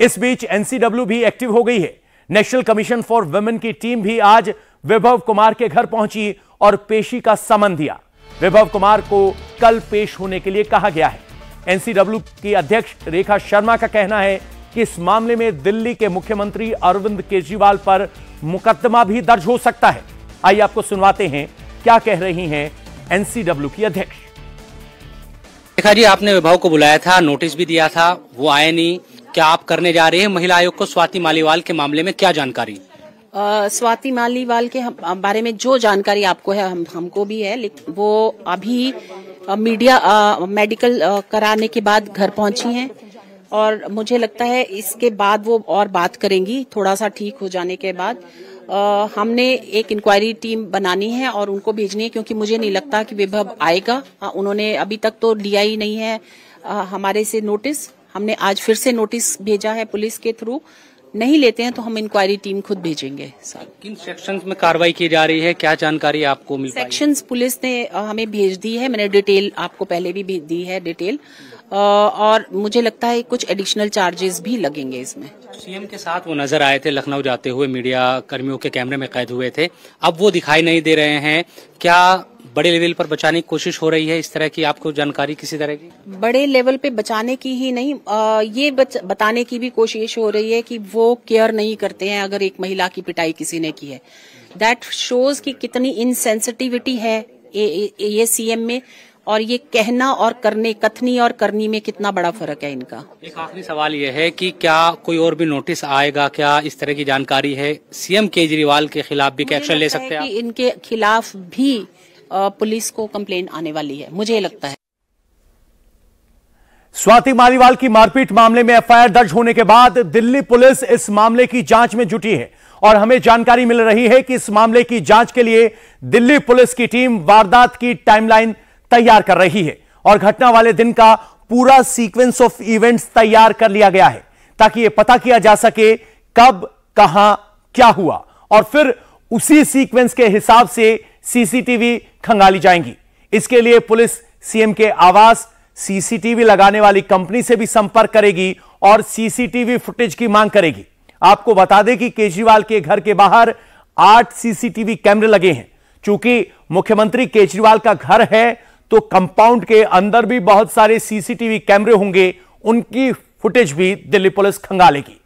इस बीच एनसीडब्ल्यू भी एक्टिव हो गई है नेशनल कमीशन फॉर वुमेन की टीम भी आज वैभव कुमार के घर पहुंची और पेशी का समन दिया वैभव कुमार को कल पेश होने के लिए कहा गया है एनसीडब्ल्यू की अध्यक्ष रेखा शर्मा का कहना है कि इस मामले में दिल्ली के मुख्यमंत्री अरविंद केजरीवाल पर मुकदमा भी दर्ज हो सकता है आइए आपको सुनवाते हैं क्या कह रही हैं एनसीडब्ल्यू की अध्यक्ष रेखा जी आपने वैभव को बुलाया था नोटिस भी दिया था वो आए नहीं क्या आप करने जा रहे हैं महिला आयोग को स्वाति मालीवाल के मामले में क्या जानकारी स्वाति मालीवाल के बारे में जो जानकारी आपको है हम हमको भी है वो अभी मीडिया आ, मेडिकल आ, कराने के बाद घर पहुंची हैं और मुझे लगता है इसके बाद वो और बात करेंगी थोड़ा सा ठीक हो जाने के बाद आ, हमने एक इंक्वायरी टीम बनानी है और उनको भेजनी है क्योंकि मुझे नहीं लगता कि विभव आएगा आ, उन्होंने अभी तक तो लिया ही नहीं है आ, हमारे से नोटिस हमने आज फिर से नोटिस भेजा है पुलिस के थ्रू नहीं लेते हैं तो हम इंक्वायरी टीम खुद भेजेंगे किन सेक्शंस में कार्रवाई की जा रही है क्या जानकारी आपको मिल सेक्शंस पुलिस ने हमें भेज दी है मैंने डिटेल आपको पहले भी दी है डिटेल और मुझे लगता है कुछ एडिशनल चार्जेस भी लगेंगे इसमें सीएम के साथ वो नजर आए थे लखनऊ जाते हुए मीडिया कर्मियों के कैमरे में कैद हुए थे अब वो दिखाई नहीं दे रहे हैं क्या बड़े लेवल पर बचाने की कोशिश हो रही है इस तरह की आपको जानकारी किसी तरह की बड़े लेवल पे बचाने की ही नहीं आ, ये बच, बताने की भी कोशिश हो रही है कि वो केयर नहीं करते हैं अगर एक महिला की पिटाई किसी ने की है दैट शोज कि कितनी इनसेंसिटिविटी है ये सीएम में और ये कहना और करने कथनी और करनी में कितना बड़ा फर्क है इनका एक आखिरी सवाल यह है कि क्या कोई और भी नोटिस आएगा क्या इस तरह की जानकारी है सीएम केजरीवाल के खिलाफ भी एक्शन ले सकते हैं इनके खिलाफ भी पुलिस को कंप्लेन आने वाली है मुझे लगता है स्वाति मालीवाल की मारपीट मामले में एफआईआर दर्ज होने के बाद दिल्ली पुलिस इस मामले की जांच में जुटी है और हमें जानकारी मिल रही है कि इस मामले की जांच के लिए दिल्ली पुलिस की टीम वारदात की टाइमलाइन तैयार कर रही है और घटना वाले दिन का पूरा सीक्वेंस ऑफ इवेंट्स तैयार कर लिया गया है ताकि यह पता किया जा सके कब कहां क्या हुआ और फिर उसी सीक्वेंस के हिसाब से सीसीटीवी खंगाली जाएंगी इसके लिए पुलिस सीएम के आवास सीसीटीवी लगाने वाली कंपनी से भी संपर्क करेगी और सीसीटीवी फुटेज की मांग करेगी आपको बता दें कि केजरीवाल के घर के बाहर आठ सीसीटीवी कैमरे लगे हैं चूंकि मुख्यमंत्री केजरीवाल का घर है तो कंपाउंड के अंदर भी बहुत सारे सीसीटीवी कैमरे होंगे उनकी फुटेज भी दिल्ली पुलिस खंगालेगी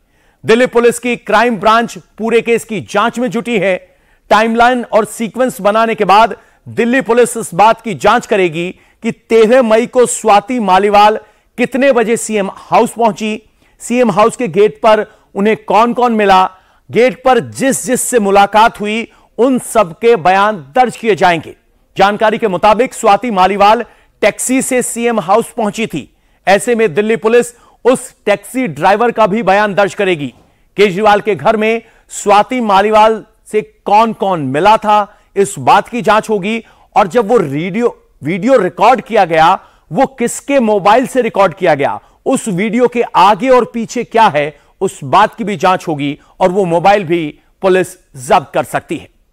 दिल्ली पुलिस की क्राइम ब्रांच पूरे केस की जांच में जुटी है टाइमलाइन और सीक्वेंस बनाने के बाद दिल्ली पुलिस इस बात की जांच करेगी कि तेरह मई को स्वाति मालीवाल कितने बजे सीएम हाउस पहुंची सीएम हाउस के गेट पर उन्हें कौन कौन मिला गेट पर जिस जिस से मुलाकात हुई उन सबके बयान दर्ज किए जाएंगे जानकारी के मुताबिक स्वाति मालीवाल टैक्सी से सीएम हाउस पहुंची थी ऐसे में दिल्ली पुलिस उस टैक्सी ड्राइवर का भी बयान दर्ज करेगी केजरीवाल के घर में स्वाति मालीवाल से कौन कौन मिला था इस बात की जांच होगी और जब वो रीडियो वीडियो रिकॉर्ड किया गया वो किसके मोबाइल से रिकॉर्ड किया गया उस वीडियो के आगे और पीछे क्या है उस बात की भी जांच होगी और वो मोबाइल भी पुलिस जब्त कर सकती है